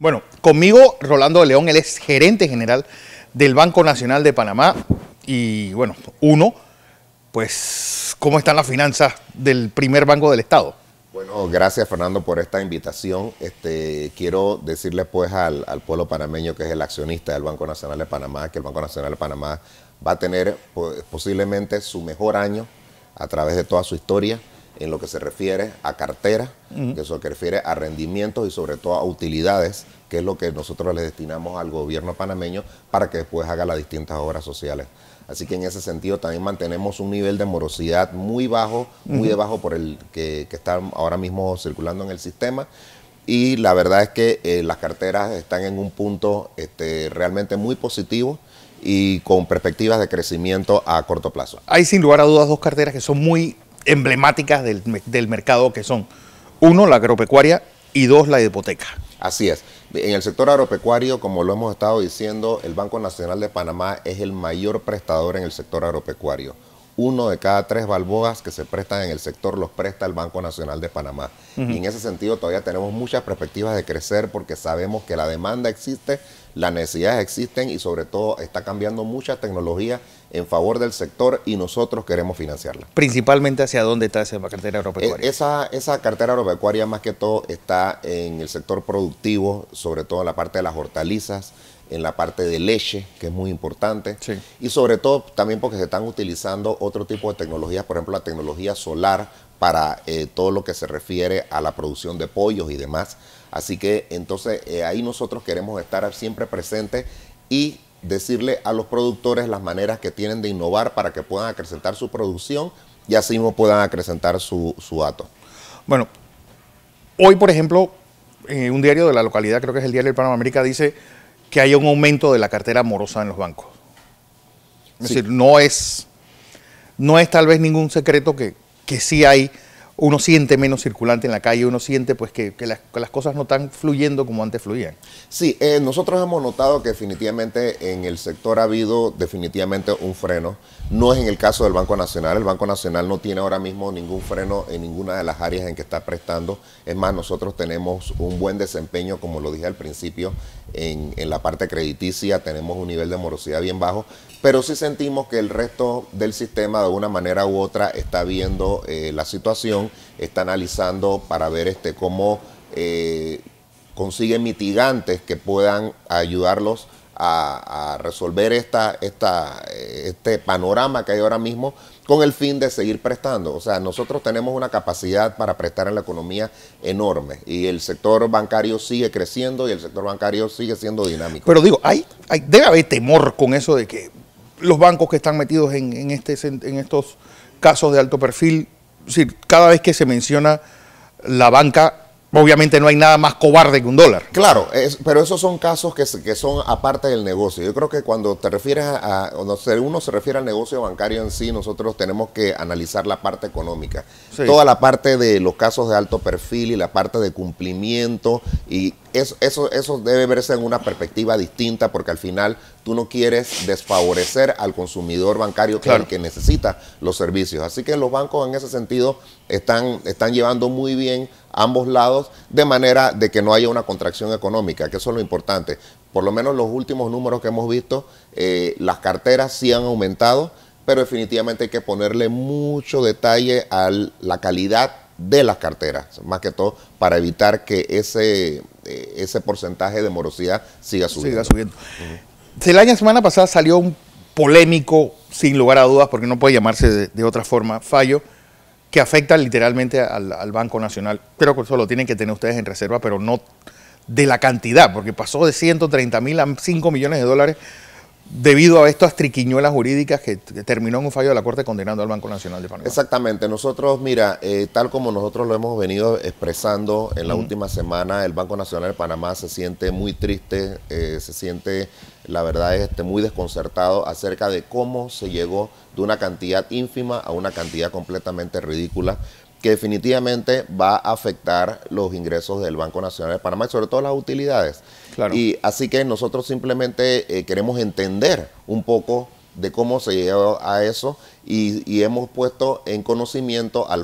Bueno, conmigo Rolando de León, él es gerente general del Banco Nacional de Panamá. Y bueno, uno, pues, ¿cómo están las finanzas del primer banco del Estado? Bueno, gracias Fernando por esta invitación. Este, quiero decirle pues al, pueblo panameño que es el accionista del Banco Nacional de Panamá, que el Banco Nacional de Panamá va a tener pues, posiblemente su mejor año a través de toda su historia en lo que se refiere a cartera, que lo que se refiere a rendimientos y sobre todo a utilidades, que es lo que nosotros le destinamos al gobierno panameño para que después haga las distintas obras sociales. Así que en ese sentido también mantenemos un nivel de morosidad muy bajo, muy debajo por el que, que está ahora mismo circulando en el sistema y la verdad es que eh, las carteras están en un punto este, realmente muy positivo y con perspectivas de crecimiento a corto plazo. Hay sin lugar a dudas dos carteras que son muy emblemáticas del, mercado que son, uno, la agropecuaria y dos, la hipoteca. Así es. En el sector agropecuario, como lo hemos estado diciendo, el Banco Nacional de Panamá es el mayor prestador en el sector agropecuario uno de cada tres balbogas que se prestan en el sector los presta el Banco Nacional de Panamá. Y en ese sentido todavía tenemos muchas perspectivas de crecer porque sabemos que la demanda existe, las necesidades existen y sobre todo está cambiando mucha tecnología en favor del sector y nosotros queremos financiarla. Principalmente hacia dónde está esa cartera agropecuaria. E-, esa, esa cartera agropecuaria más que todo está en el sector productivo, sobre todo en la parte de las hortalizas, en la parte de leche, que es muy importante. Y sobre todo también porque se están utilizando otro tipo de tecnologías, por ejemplo la tecnología solar para eh, todo lo que se refiere a la producción de pollos y demás. Así que entonces eh, ahí nosotros queremos estar siempre presentes y decirle a los productores las maneras que tienen de innovar para que puedan acrecentar su producción y así mismo puedan acrecentar su, su Bueno, hoy por ejemplo, en eh, un diario de la localidad, creo que es el diario del Panamá América, dice que haya un aumento de la cartera morosa en los bancos. Es decir, no es, no es tal vez ningún secreto que, que sí hay uno siente menos circulante en la calle, uno siente pues que, las, cosas no están fluyendo como antes fluían. Sí, eh, nosotros hemos notado que definitivamente en el sector ha habido definitivamente un freno. No es en el caso del Banco Nacional, el Banco Nacional no tiene ahora mismo ningún freno en ninguna de las áreas en que está prestando. Es más, nosotros tenemos un buen desempeño, como lo dije al principio, en, la parte crediticia, tenemos un nivel de morosidad bien bajo, pero sí sentimos que el resto del sistema de una manera u otra está viendo eh, la situación está analizando para ver este, cómo eh, consigue mitigantes que puedan ayudarlos a, resolver esta, eh, este panorama que hay ahora mismo con el fin de seguir prestando. O sea, nosotros tenemos una capacidad para prestar en la economía enorme y el sector bancario sigue creciendo y el sector bancario sigue siendo dinámico. Pero digo, hay, hay debe haber temor con eso de que los bancos que están metidos en, este, en estos casos de alto perfil cada vez que se menciona la banca, obviamente no hay nada más cobarde que un dólar. Claro, pero esos son casos que, que, son aparte del negocio. Yo creo que cuando te refieres a, uno se refiere al negocio bancario en sí, nosotros tenemos que analizar la parte económica. Toda la parte de los casos de alto perfil y la parte de cumplimiento y eso, eso, debe verse en una perspectiva distinta porque al final tú no quieres desfavorecer al consumidor bancario que que necesita los servicios. Así que los bancos en ese sentido están, están llevando muy bien ambos lados de manera de que no haya una contracción económica, que eso es lo importante. Por lo menos los últimos números que hemos visto, eh, las carteras sí han aumentado, pero definitivamente hay que ponerle mucho detalle a la calidad de las carteras, más que todo para evitar que ese eh, ese porcentaje de morosidad siga subiendo. Siga subiendo. Uh la semana pasada salió un polémico, sin lugar a dudas, porque no puede llamarse de, otra forma, fallo que afecta literalmente al, al, Banco Nacional. pero que eso lo tienen que tener ustedes en reserva, pero no de la cantidad, porque pasó de 130 mil a 5 millones de dólares debido a estas triquiñuelas jurídicas que terminó en un fallo de la Corte condenando al Banco Nacional de Panamá. Exactamente, nosotros, mira, eh, tal como nosotros lo hemos venido expresando en la última semana, el Banco Nacional de Panamá se siente muy triste, eh, se siente, la verdad, este, muy desconcertado acerca de cómo se llegó de una cantidad ínfima a una cantidad completamente ridícula que definitivamente va a afectar los ingresos del Banco Nacional de Panamá y sobre todo las utilidades. Claro. Y así que nosotros simplemente eh, queremos entender un poco de cómo se llegó a eso y, hemos puesto en conocimiento a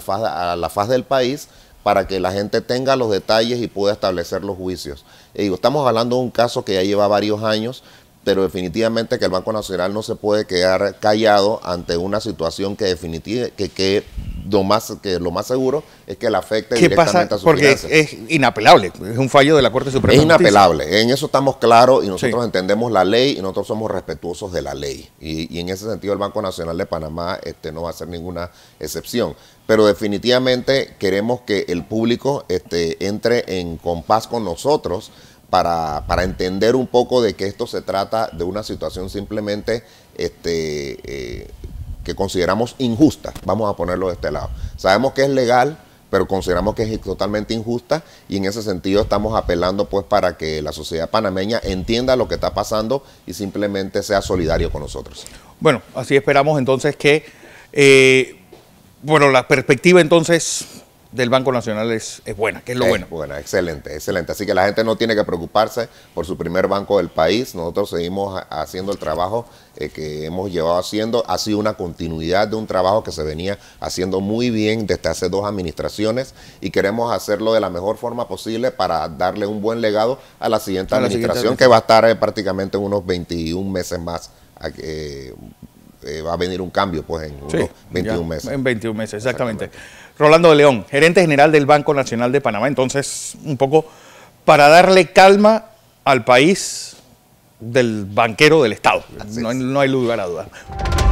la faz del país para que la gente tenga los detalles y pueda establecer los juicios. Eh, estamos hablando de un caso que ya lleva varios años, pero definitivamente que el Banco Nacional no se puede quedar callado ante una situación que, que, que lo más, que lo más seguro es que le afecte directamente pasa? a su Porque es inapelable, es un fallo de la Corte Suprema. Es inapelable, en eso estamos claros y nosotros entendemos la ley y nosotros somos respetuosos de la ley. Y, en ese sentido el Banco Nacional de Panamá este, no va a ser ninguna excepción. Pero definitivamente queremos que el público este, entre en compás con nosotros para, para entender un poco de que esto se trata de una situación simplemente... Este, eh, que consideramos injusta, vamos a ponerlo de este lado. Sabemos que es legal, pero consideramos que es totalmente injusta y en ese sentido estamos apelando pues para que la sociedad panameña entienda lo que está pasando y simplemente sea solidario con nosotros. Bueno, así esperamos entonces que, eh, bueno, la perspectiva entonces del Banco Nacional es, buena, que es lo es bueno. Buena, excelente, excelente. Así que la gente no tiene que preocuparse por su primer banco del país. Nosotros seguimos haciendo el trabajo eh, que hemos llevado haciendo. Ha sido una continuidad de un trabajo que se venía haciendo muy bien desde hace dos administraciones y queremos hacerlo de la mejor forma posible para darle un buen legado a la siguiente administración que va a estar eh, prácticamente unos 21 meses más. Eh, va a venir un cambio pues, en unos 21 meses. En 21 meses, exactamente. Rolando de León, gerente general del Banco Nacional de Panamá. Entonces, un poco para darle calma al país del banquero del Estado. No, hay lugar a dudar.